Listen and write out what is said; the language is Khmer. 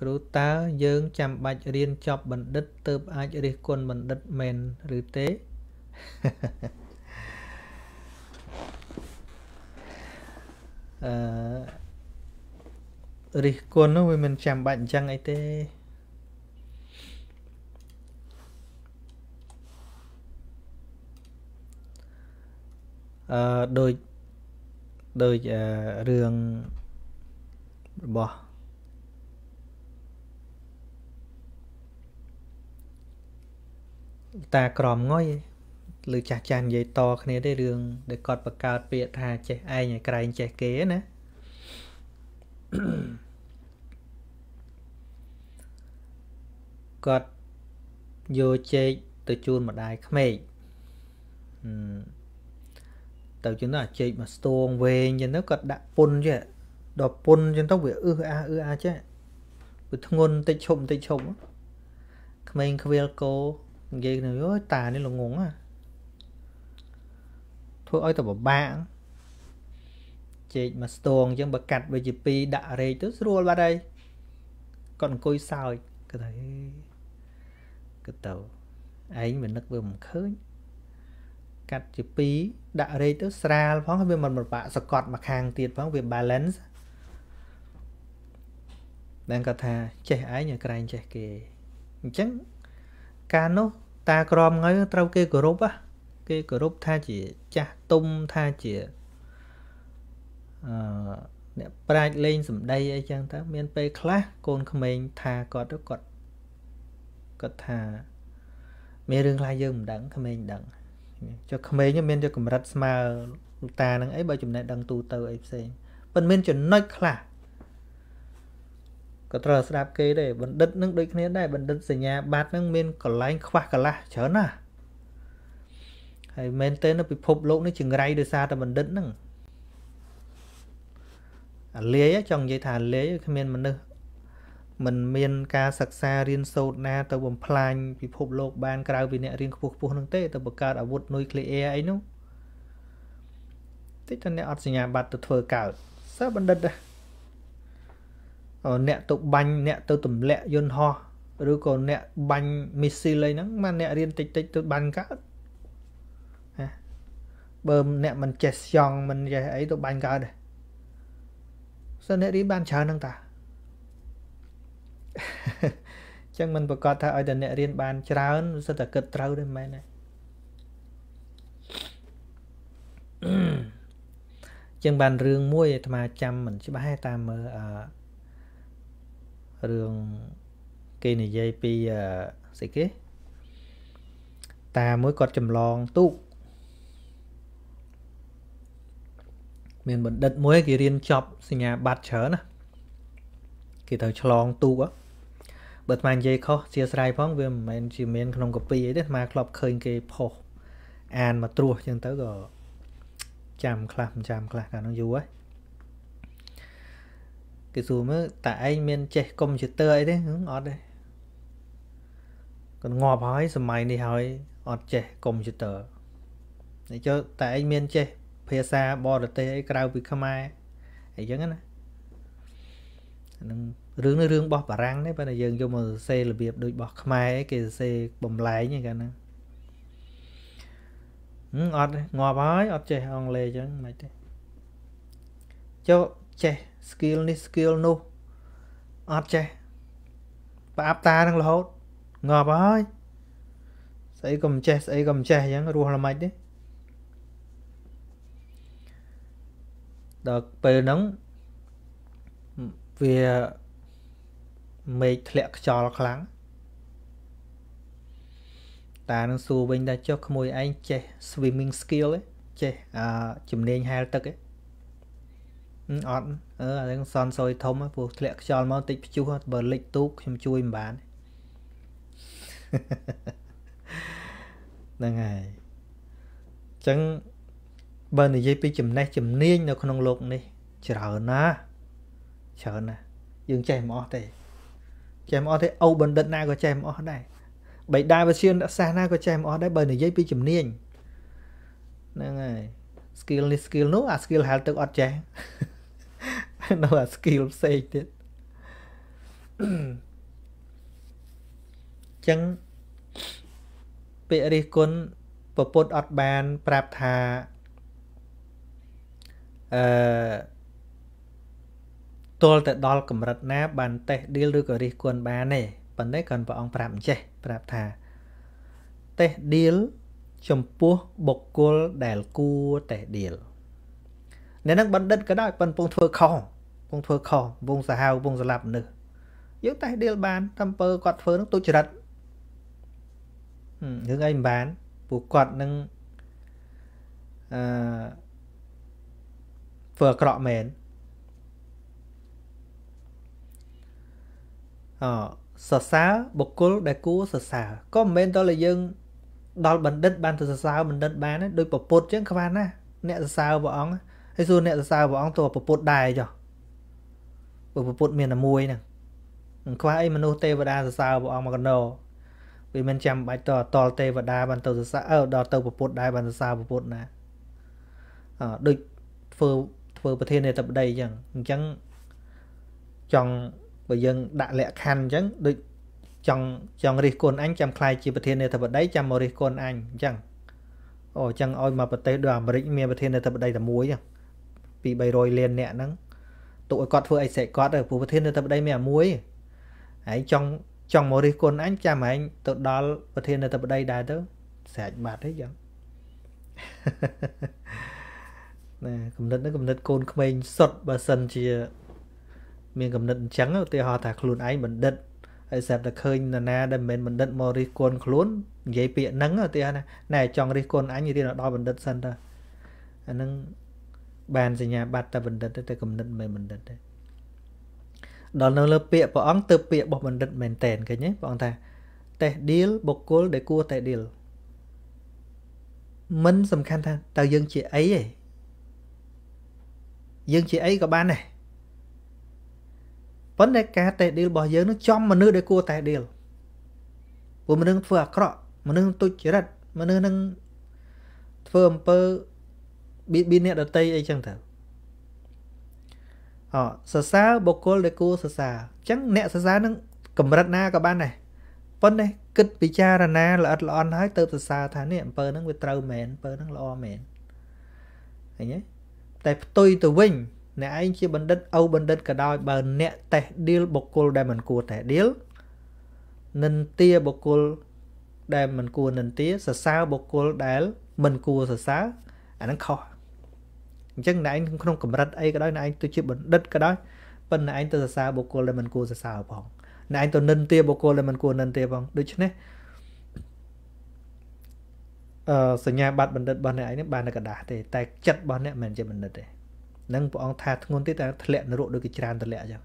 គ្រូតើយើងចាំបាច់រៀនចប់បណ្ឌិត ទើប អាចរិះគន់បណ្ឌិតមែនឬទេអឺរិះគន់នោះវាមិនចាំបាច់អញ្ចឹងអីទេអឺដូចដូចរឿងរបស់តាក្រមងុយឬចាស់ចាស់និយាយតគ្នាទេរឿងដែលគាត់បង្កើតពាក្យថាចេះឯងឲ្យក្រែងចេះគេណាគាត់យកចេកទៅជូនម្ដាយក្មេកទៅចឹងទៅអាចេកមកស្ទងវែងចឹងទៅគាត់ដាក់ពុនចេះដល់ពុនចឹងទៅវាអឺអាអឺអាចេះវាធ្ងន់តិចឈប់តិចឈប់ក្មេងខ្វៀលគោនិយាយគ្នាយោតានេះល្ងងណាធ្វើឲ្យតែពិបាកចេកមួយស្ទងអញ្ចឹងបើកាត់វាជា2ដាក់រែកទៅស្រួលបាត់ហើយគាត់អង្គុយសើចគាត់ថាគឺទៅឯងវានឹកវាមិនឃើញកាត់ជា2ដាក់រែកទៅស្រាលផងវាមិនប្របាក់សកត់មកខាងទៀតផងវា balance ដល់គាត់ថាចេះឯងក្រែងចេះគេអញ្ចឹងកាលនោះតាក្រមងើត្រូវគេគោរពគេគោរពថាជាចាស់ទុំថាជាអឺអ្នកប្រាជ្ញលេងសម្ដីអីចឹងទៅមាន ពេលខ្លះកូនក្មេងថាគាត់ទៅគាត់គាត់ថាមានរឿងខ្លះយើងមិនដឹងក្មេងដឹងចុះក្មេងមានតែកម្រិតស្មើលោកតានឹងអីបើចំណេះដឹងទូទៅអីផ្សេងប៉ុន្តែមានចំណុចខ្លះក៏ត្រូវស្ដាប់គេដែរបណ្ឌិតនឹងដូចគ្នាដែរបណ្ឌិតសញ្ញាបត្រនឹងមានកលែងខ្វះកលាស់ច្រើនណាស់ហើយមែនទេនៅពិភពលោកនេះចង្រៃដោយសារតែបណ្ឌិតហ្នឹងអាលាយចង់និយាយថាលាយគ្មានមនុស្សมันមានការសិក្សារៀនសូត្រណាទៅបំផ្លាញពិភពលោកបានក្រៅពីអ្នករៀនខ្ពស់ខ្ពស់ហ្នឹងទេទៅបង្កើតអាវុធនុយក្លេអ៊ែរអីនោះតិចតើអ្នកអត់សញ្ញាបត្រទៅធ្វើកើតសើបណ្ឌិតដែរអ្នកទៅបាញ់អ្នកទៅទម្លាក់យន្តហោះឬក៏អ្នកបាញ់មីស៊ីលអីហ្នឹងមកអ្នករៀនតិចតិចទៅបាញ់កើតណាបើអ្នកមិនចេះស្យង់មិនចេះអីទៅបាញ់កើតដែរសិនអ្នករៀនបានច្រើនហ្នឹងតាចឹងមិនប្រកាសថាឲ្យតែអ្នករៀនបានច្រើនសិតតែគិតត្រូវទេមែនទេចឹងបានរឿងមួយអាត្មាចាំមិនច្បាស់តែមើលអឺរឿងគេនិយាយពីស្អីគេ តាមួយគាត់ចម្លងទូកមានបណ្ឌិតមួយគេរៀនចប់សញ្ញាបត្រច្រើនណាគេត្រូវឆ្លងទូកបើអាត្មានិយាយខុសជាស្រ័យផងវាមិនមែនជាមានក្នុងកពីអីទេអាត្មាធ្លាប់ឃើញគេផុសអានមកត្រួសចឹងទៅក៏ចាំខ្លះមិនចាំខ្លះកាលនោះយូរហើយគេសួរមើលតើឯងមាន ចេះកុំព្យូទ័រអីទេអត់ទេគាត់ងាប់ហើយសម័យនេះហើយអត់ចេះកុំព្យូទ័រតែចុះតើឯងមានចេះ ភាសាបរទេសអីក្រៅពីខ្មែរអីចឹងណានឹងរឿងនេះរឿងរបស់បារាំងទេប៉ុន្តែយើងយកមកសរសេររបៀបដូចរបស់ខ្មែរគេសរសេរបំលែងហ្នឹងកាលណាអត់ងាប់ហើយអត់ចេះអង់គ្លេសចឹងមិនទេចុះចេះ skill នេះ skill នោះអត់ចេះប្រអាប់តានឹងរហូតងប់ហើយស្អីក៏មិនចេះស្អីក៏មិនចេះអញ្ចឹងរស់ល្មិចទេដល់ពេលហ្នឹងវាមេឃធ្លាក់ខ្យល់ខ្លាំងតានឹងសួរវិញថាចុះក្មួយឯងចេះ swimming skill ទេចេះអាជំនាញហែលទឹកទេអត់អឺអានឹងសន់សយធំព្រោះធ្លាក់ខ្យល់មកតិចព្យុះបើលិចទូកខ្ញុំជួយមិនបានហ្នឹងហើយអញ្ចឹងបើនិយាយពីចំណេះជំនាញនៅ ក្នុងโลกនេះច្រើនណាស់ច្រើនណាស់យើងចេះមិនអស់ទេចេះមិនអស់ទេអូបណ្ឌិតណាក៏ចេះមិនអស់ដែរបៃតាវិទ្យាសាស្ត្រណាក៏ចេះមិនអស់ដែរបើនិយាយពីជំនាញហ្នឹងហើយ skill នេះ skill នោះអា skill ហែលទឹកអត់ចេះនៅអា skill ផ្សេងទៀតចឹងពាក្យរិះគន់ពពុតអត់បាន ប្រាប់ថាអឺទល់ទៅដល់កម្រិតណាបានតេះឌីលឬក៏រិះគន់បានទេប៉ុន្តែគាត់ព្រះអង្គប្រាប់អញ្ចេះប្រាប់ថាតេះឌីលចំពោះបុគ្គលដែលគួរតេះឌីលអ្នកនឹងបណ្ឌិតក៏ដោយប៉ុនពងធ្វើខុសពងធ្វើខុសពងសាហាវពងស្លាប់មនុស្សយើងតែដៀលបានតាមពើគាត់ធ្វើនឹងទុច្ចរិតរឿងអីមិនបានពួកគាត់នឹងអឺធ្វើអាក្រក់មែនអសរសើរបុគ្គលដែលគួរសរសើរក៏មិនមែនតតែយើង ដល់បណ្ឌិតបានទៅសរសើរបណ្ឌិតបានទេដោយប្រពុតចឹងខ្វះណាស់អ្នកសរសើរព្រះអង្គហើយសួរអ្នកសរសើរព្រះអង្គទៅប្រពុតដែរចុះព្រោះពុទ្ធមានតែមួយហ្នឹងមិនខ្វះអីមនុស្សទេវតាសរសើរព្រះអង្គមកកណោវាមិនចាំបាច់តតលទេវតាបានទៅសរសើរអឺដល់ទៅពុទ្ធដែរបានសរសើរពុទ្ធណាអឺដូចធ្វើធ្វើប្រធាននៃតបដីអញ្ចឹងអញ្ចឹងចង់បើយើងដាក់លក្ខខណ្ឌអញ្ចឹងដូចចង់ចង់រិះគន់អញចាំខ្លាយជាប្រធាននាយកបដីចាំមករិះគន់អញអញ្ចឹងអូអញ្ចឹងឲ្យមកប្រទេសដូចអាមេរិកមានប្រធាននាយកបដីតែមួយពី300លានអ្នកហ្នឹងទុកឲ្យគាត់ធ្វើអីសេគាត់ទៅព្រោះប្រធាននៅតែប្តីមានមួយហើយចង់ចង់មករិះគន់អញចាំឯងទៅដល់ប្រធាននៅតែប្តីដែរទៅស្រេចបាត់ទេយ៉ាងណាគំនិតនេះគំនិតកូនក្មេងសុតបើសិនជា មានគំនិតអញ្ចឹងឧទាហរណ៍ថា ខ្លួនឯងបណ្ឌិតហើយស្រាប់តែឃើញនរណាដែលមិនមែនបណ្ឌិតមករិះគន់ខ្លួននិយាយពាក្យហ្នឹងឧទាហរណ៍ណាណែចង់រិះគន់អញនិយាយដល់បណ្ឌិតសិនទៅអាហ្នឹងបានសញ្ញាបត្រតែបណ្ឌិតទេតែគំនិតមិនមែនបណ្ឌិតទេដល់នៅលើពាក្យព្រះអង្គទៅពាក្យរបស់បណ្ឌិត មែន តែនឃើញទេព្រះអង្គថាតេះ deal បុគ្គលដែលគួរតែ deal មិនសំខាន់ថាតើយើងជាអីទេយើងជាអីក៏បានដែរប៉ុន្តែការតេះ deal របស់យើងនឹងចំមនុស្សដែលគួរតែ deal ព្រោះមនុស្សធ្វើអាក្រក់មនុស្សទុច្ចរិតមនុស្សនឹងធ្វើអំពើបៀតបៀនអ្នកដតីអីចឹងទៅអសរសើរបុគ្គលដែលគួរសរសើរអញ្ចឹងអ្នកសរសើរនឹងកម្រិតណាក៏បានដែរប៉ុន្តែគិតពិចារណាល្អិតល្អន់ហើយទៅសរសើរថានេះអំពើហ្នឹងវាត្រូវមែនអំពើហ្នឹងល្អមែនឃើញទេតែផ្ទុយទៅវិញអ្នកឯងជាបណ្ឌិតអូបណ្ឌិតក៏ដោយបើ អ្នក តេះឌីលបុគ្គលដែល មិនគួរតេះឌីលនិន្ទាបុគ្គលដែលមិនគួរនិន្ទាសរសើរបុគ្គលដែលមិនគួរសរសើរអាហ្នឹងខុសអញ្ចឹងណែឯងក្នុងកម្រិតអីក៏ដោយណែឯងទៅជាបណ្ឌិតក៏ដោយប៉ុន្តែឯងទៅសរសើរបុគ្គលដែលមិនគួរសរសើរផងណែឯងទៅនិន្ទាបុគ្គលដែលមិនគួរនិន្ទាផងដូច្នេះអឺសញ្ញាបត្របណ្ឌិតរបស់អ្នកឯងបាននៅกระดาษទេតែចិត្តរបស់អ្នកមិនជាបណ្ឌិតទេនឹងព្រះអង្គថាធ្ងន់ទេតែធ្លាក់នរកដូចគេច្រើនធ្លាក់អញ្ចឹង